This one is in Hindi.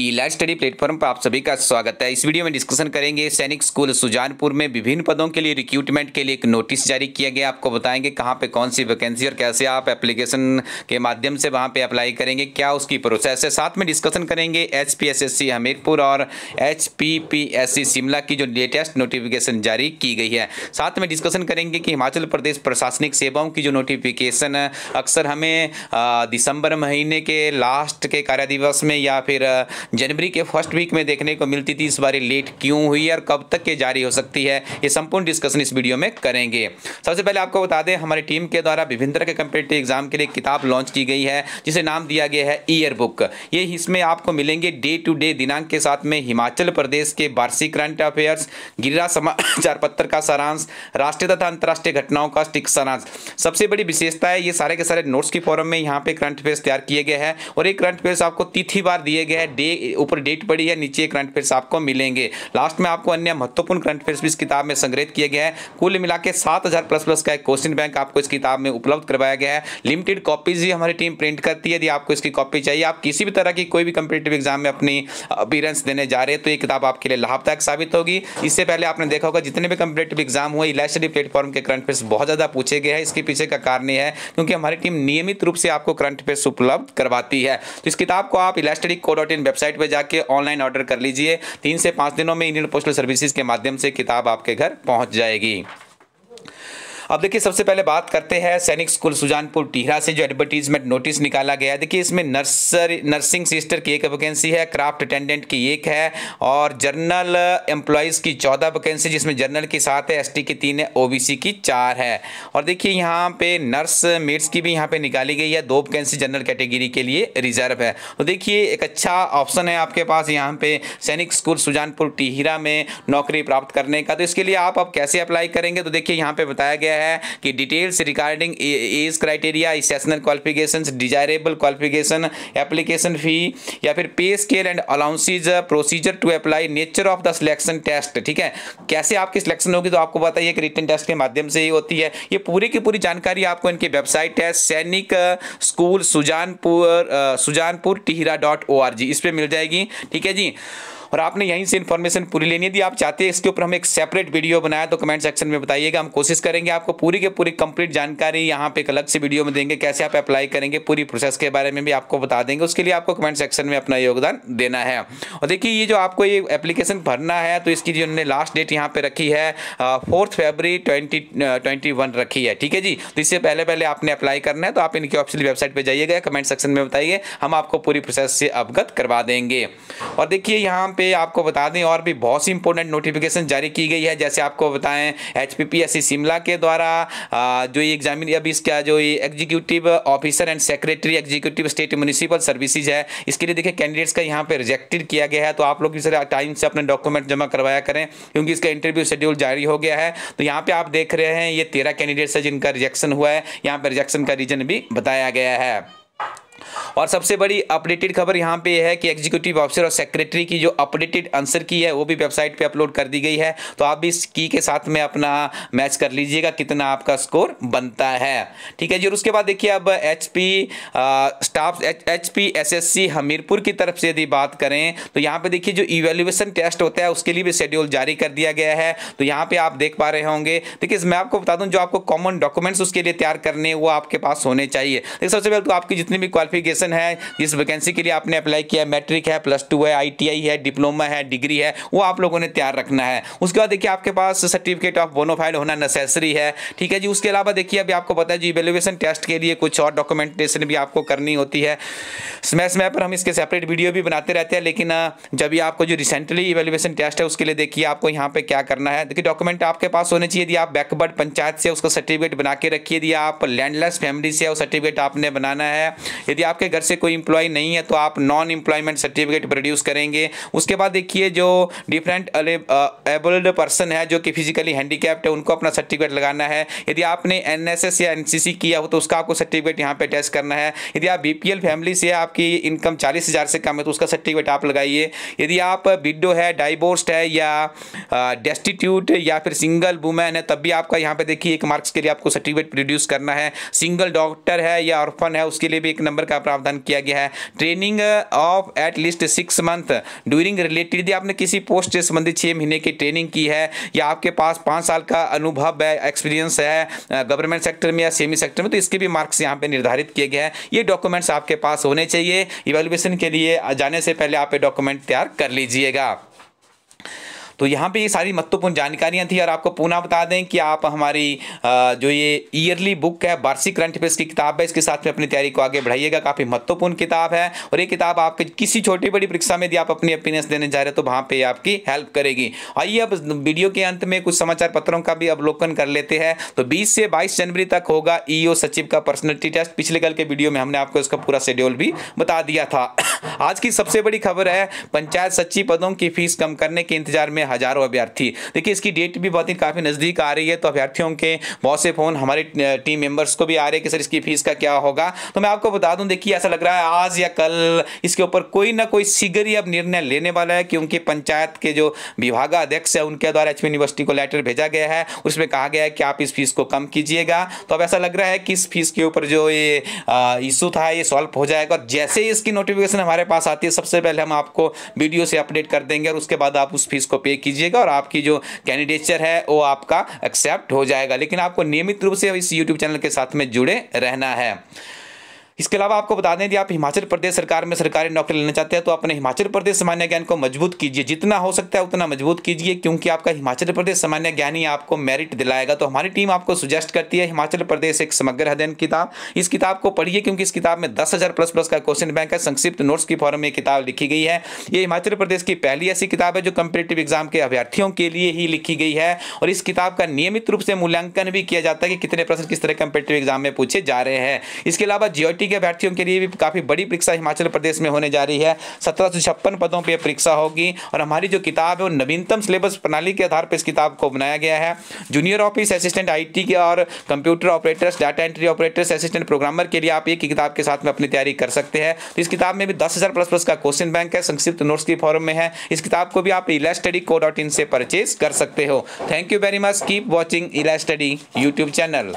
ई लाइव स्टडी प्लेटफॉर्म पर आप सभी का स्वागत है इस वीडियो में डिस्कशन करेंगे सैनिक स्कूल सुजानपुर में विभिन्न पदों के लिए रिक्रूटमेंट के लिए एक नोटिस जारी किया गया आपको बताएंगे कहाँ पे कौन सी वैकेंसी और कैसे आप एप्लीकेशन के माध्यम से वहाँ पे अप्लाई करेंगे क्या उसकी प्रोसेस है साथ में डिस्कशन करेंगे एच हमीरपुर और एच शिमला की जो लेटेस्ट नोटिफिकेशन जारी की गई है साथ में डिस्कशन करेंगे कि हिमाचल प्रदेश प्रशासनिक सेवाओं की जो नोटिफिकेशन अक्सर हमें दिसंबर महीने के लास्ट के कार्य दिवस में या फिर जनवरी के फर्स्ट वीक में देखने को मिलती थी इस बार लेट क्यों हुई और कब तक के जारी हो सकती है ये संपूर्ण डिस्कशन इस वीडियो में करेंगे सबसे पहले आपको बता दें हमारी टीम के द्वारा विभिन्न तरह के कंपिटेटिव एग्जाम के लिए किताब लॉन्च की गई है जिसे नाम दिया गया है ईयर बुक ये इसमें आपको मिलेंगे डे टू डे दिनांक के साथ में हिमाचल प्रदेश के वार्षिक करंट अफेयर्स गिरिरा समाचार पत्र का सारांश राष्ट्रीय तथा अंतर्राष्ट्रीय घटनाओं का स्टिक सारांश सबसे बड़ी विशेषता है ये सारे के सारे नोट्स की फॉरम में यहाँ पे करंट अफेयर्स तैयार किए गए हैं और ये करंट अफेयर्स आपको तिथि बार दिए गए हैं डे ऊपर डेट पड़ी है नीचे करंट अफेयर्स आपको मिलेंगे लास्ट में आपको अन्य महत्वपूर्ण करंट अफेयर्स भी इस किताब में संग्रहित किया गया है कुल मिला के सात प्लस प्लस का एक क्वेश्चन बैंक आपको इस किताब में उपलब्ध करवाया गया है लिमिटेड कॉपीज भी हमारी टीम प्रिंट करती है यदि आपको इसकी कॉपी चाहिए आप किसी भी तरह की कोई भी कंपिटेटिव एग्जाम में अपनी अपीयरेंस देने जा रहे हैं तो ये किताब आपके लिए लाभदायक साबित होगी इससे पहले आपने देखा होगा जितने भी कंपिटेटिव एग्जाम हुए इलेक्ट्री प्लेटफॉर्म के करंट अफेयर्स बहुत ज़्यादा पूछे गए हैं इसके पीछे का कारण है क्योंकि हमारी टीम नियमित रूप से आपको करंट अफेयर्स उपलब्ध करवाती है तो इस किताब को आप इलेक्स्टडी को इन वेबसाइट वेबसाइट पर जाके ऑनलाइन ऑर्डर कर लीजिए तीन से पाँच दिनों में इंडियन पोस्टल सर्विसेज के माध्यम से किताब आपके घर पहुंच जाएगी अब देखिए सबसे पहले बात करते हैं सैनिक स्कूल सुजानपुर टीहरा से जो एडवर्टीजमेंट नोटिस निकाला गया है देखिए इसमें नर्सरी नर्सिंग सिस्टर की एक वैकेंसी है क्राफ्ट अटेंडेंट की एक है और जर्नल एम्प्लॉयज़ की चौदह वैकेंसी जिसमें जर्नल की सात है एस की तीन है ओ की चार है और देखिए यहाँ पे नर्स मेट्स की भी यहाँ पे निकाली गई है दो वैकेंसी जनरल कैटेगरी के लिए रिजर्व है तो देखिए एक अच्छा ऑप्शन है आपके पास यहाँ पे सैनिक स्कूल सुजानपुर टिहरा में नौकरी प्राप्त करने का तो इसके लिए आप अब कैसे अप्लाई करेंगे तो देखिए यहाँ पे बताया गया है कि details regarding age criteria essential qualification desirable qualification application fee या फिर pay scale and allowances procedure to apply nature of the selection test ठीक है कैसे आपकी सिलेक्शन होगी तो आपको बताइए कि रिटर्न टेस्ट के माध्यम से ही होती है ये पूरी की पूरी जानकारी आपको इनकी वेबसाइट है Sainik school Sujanpur Sujanpur Tihra dot O R G इस पर मिल जाएगी ठीक है जी और आपने यहीं से इन्फॉर्मेशन पूरी लेनी है आप चाहते हैं इसके ऊपर हम एक सेपरेट वीडियो बनाया तो कमेंट सेक्शन में बताइएगा हम कोशिश करेंगे आपको पूरी के पूरी कंप्लीट जानकारी यहाँ पे एक अलग से वीडियो में देंगे कैसे आप अप्लाई करेंगे पूरी प्रोसेस के बारे में भी आपको बता देंगे उसके लिए आपको कमेंट सेक्शन में अपना योगदान देना है और देखिए ये जो आपको ये एप्लीकेशन भरना है तो इसकी जो हमने लास्ट डेट यहाँ पे रखी है fourth February twenty twenty one रखी है ठीक है जी तो इससे पहले पहले आपने अप्लाई करना है तो आप इनकी ऑफिशियल वेबसाइट पर जाइएगा कमेंट सेक्शन में बताइए हम आपको पूरी प्रोसेस से अवगत करवा देंगे और देखिए यहाँ पे आपको बता दें और भी बहुत सी इंपॉर्टेंट नोटिफिकेशन जारी की गई है जैसे आपको बताएं एच पी शिमला के द्वारा जो ये एग्जामिन अभी इसका जो executive officer and secretary executive state municipal services है इसके लिए देखिए कैंडिडेट्स का यहाँ पर रिजेक्टेड किया गया है तो आप लोग इस टाइम से अपने डॉक्यूमेंट जमा करवाया करें क्योंकि इसका इंटरव्यू शेड्यूल जारी हो गया है तो यहाँ पर आप देख रहे हैं ये तेरह कैंडिडेट्स है जिनका रिजेक्शन हुआ है यहाँ पर रिजेक्शन का रीजन भी बताया गया है और सबसे बड़ी अपडेटेड खबर यहाँ पे है कि एग्जीक्यूटिव ऑफिसर और सेक्रेटरी की जो अपडेटेड आंसर की है वो भी वेबसाइट पे अपलोड कर दी गई है तो आप भी इस की के साथ में अपना मैच कर लीजिएगा कितना आपका स्कोर बनता है ठीक है जी और उसके बाद देखिए अब H P staff H P S S C Hamirpur की तरफ से यदि बात करें तो यहाँ पर देखिए जो इवेल्युएशन टेस्ट होता है उसके लिए भी शेड्यूल जारी कर दिया गया है तो यहाँ पर आप देख पा रहे होंगे देखिए मैं आपको बता दूँ जो आपको कॉमन डॉक्यूमेंट्स उसके लिए तैयार करने वो आपके पास होने चाहिए देखिए तो सबसे पहले तो आपकी जितनी भी क्वालिफिकेशन है जिस वैकेंसी के लिए आपने अप्लाई किया मैट्रिक है प्लस टू है आईटीआई है डिप्लोमा है डिग्री है वो आप लोगों ने तैयार रखना है उसके बाद देखिए आपके पास सर्टिफिकेट ऑफ बोनोफाइल होना नेसेसरी है ठीक है जी उसके अलावा देखिए अभी आपको पता है जी वेलुएसन टेस्ट के लिए कुछ और डॉक्यूमेंटेशन भी आपको करनी होती है स्मैश मैप पर हम इसके सेपरेट वीडियो भी बनाते रहते हैं लेकिन जब भी आपको जो रिसेंटली वेलुएसन टेस्ट है उसके लिए देखिए आपको यहाँ पर क्या करना है देखिए डॉक्यूमेंट आपके पास होने चाहिए यदि आप बैकवर्ड पंचायत से उसका सर्टिफिकेट बना के रखिए यदि आप लैंडलेस फैमिली से सर्टिफिकेट आपने बनाना है यदि आपके घर से कोई इंप्लॉय नहीं है तो आप नॉन इंप्लॉयमेंट सर्टिफिकेट प्रोड्यूस करेंगे उसके बाद देखिए जो डिफरेंट एबल्ड पर्सन है जो कि फिजिकली हैंडीकैप्ड है उनको अपना सर्टिफिकेट लगाना है यदि आपने एन या एन किया हो तो उसका आपको सर्टिफिकेट यहाँ पे टेस्ट करना है यदि आप बी फैमिली से आपकी इनकम चालीस हज़ार से कम है तो उसका सर्टिफिकेट आप लगाइए यदि आप विडो है डाइवोर्स्ड है या डेस्टिट्यूट uh, या फिर सिंगल वुमेन है तब भी आपका यहाँ पे देखिए एक मार्क्स के लिए आपको सर्टिफिकेट प्रोड्यूस करना है सिंगल डॉक्टर है या ऑर्फन है उसके लिए भी एक नंबर का प्रावधान किया गया है training of at least six month during related यदि आपने किसी पोस्ट से संबंधित छः महीने की ट्रेनिंग की है या आपके पास पाँच साल का अनुभव है एक्सपीरियंस है गवर्नमेंट uh, सेक्टर में या सेमी सेक्टर में तो इसके भी मार्क्स यहाँ पर निर्धारित किए गए हैं ये डॉक्यूमेंट्स आपके पास होने चाहिए इवेल्युएशन के लिए जाने से पहले आप ये डॉक्यूमेंट तैयार कर लीजिएगा तो यहाँ पे ये सारी महत्वपूर्ण जानकारियाँ थी और आपको पुनः बता दें कि आप हमारी जो ये ईयरली बुक है वार्षिक करंट अफेयर्स की किताब है इसके साथ में अपनी तैयारी को आगे बढ़ाइएगा काफ़ी महत्वपूर्ण किताब है और ये किताब आपके किसी छोटी बड़ी परीक्षा में यदि आप अपनी अपीनेंस देने जा रहे हो तो वहाँ पर आपकी हेल्प करेगी आइए अब वीडियो के अंत में कुछ समाचार पत्रों का भी अवलोकन कर लेते हैं तो बीस से बाईस जनवरी तक होगा ई e सचिव का पर्सनलिटी टेस्ट पिछले कल के वीडियो में हमने आपको इसका पूरा शेड्यूल भी बता दिया था आज की सबसे बड़ी खबर है पंचायत सचिव पदों की फीस कम करने के इंतजार में हज़ारों अभ्यर्थी देखिए इसकी डेट भी बहुत ही काफ़ी नज़दीक आ रही है तो अभ्यर्थियों के बहुत से फ़ोन हमारे टीम मेंबर्स को भी आ रहे हैं कि सर इसकी फ़ीस का क्या होगा तो मैं आपको बता दूं देखिए ऐसा लग रहा है आज या कल इसके ऊपर कोई ना कोई शीघ्र ही अब निर्णय लेने वाला है क्योंकि पंचायत के जो विभागाध्यक्ष है उनके द्वारा एच यूनिवर्सिटी को लेटर भेजा गया है उसमें कहा गया है कि आप इस फीस को कम कीजिएगा तो अब ऐसा लग रहा है कि इस फीस के ऊपर जो ये इशू था ये सॉल्व हो जाएगा और जैसे ही इसकी नोटिफिकेशन हमारे पास आती है सबसे पहले हम आपको वीडियो से अपडेट कर देंगे और उसके बाद आप उस फीस को पे कीजिएगा और आपकी जो कैंडिडेचर है वो आपका एक्सेप्ट हो जाएगा लेकिन आपको नियमित रूप से इस यूट्यूब चैनल के साथ में जुड़े रहना है इसके अलावा आपको बता दें यदि आप हिमाचल प्रदेश सरकार में सरकारी नौकरी लेना चाहते हैं तो अपने हिमाचल प्रदेश सामान्य ज्ञान को मजबूत कीजिए जितना हो सकता है उतना मजबूत कीजिए क्योंकि आपका हिमाचल प्रदेश सामान्य ज्ञान ही आपको मेरिट दिलाएगा तो हमारी टीम आपको सुजेस्ट करती है हिमाचल प्रदेश एक समग्र अध्ययन किताब इस किताब को पढ़िए क्योंकि इस किताब में दस प्लस प्लस का क्वेश्चन बैंक है संक्षिप्त नोट्स की फॉर्म में किताब लिखी गई है ये हिमाचल प्रदेश की पहली ऐसी किताब है जो कंपिटेटिव एग्जाम के अभ्यर्थियों के लिए ही लिखी गई है और इस किताब का नियमित रूप से मूल्यांकन भी किया जाता है कि कितने प्रश्न किस तरह कंपिटेटिव एग्जाम में पूछे जा रहे हैं इसके अलावा जीओटी यूपी के अभ्यर्थियों के लिए भी काफ़ी बड़ी परीक्षा हिमाचल प्रदेश में होने जा रही है सत्रह सौ छप्पन पदों पर परीक्षा होगी और हमारी जो किताब है वो नवीनतम सिलेबस प्रणाली के आधार पर इस किताब को बनाया गया है जूनियर ऑफिस असिस्टेंट आईटी के और computer operators data entry operators assistant programmer के लिए आप एक ही किताब के साथ में अपनी तैयारी कर सकते हैं तो इस किताब में भी दस हज़ार प्लस प्लस का क्वेश्चन बैंक है संक्षिप्त नोट्स की फॉर्म में है इस किताब को भी आप इला स्टडी को डॉट इन से परचेज कर सकते हो thank you very much keep watching Ela study YouTube channel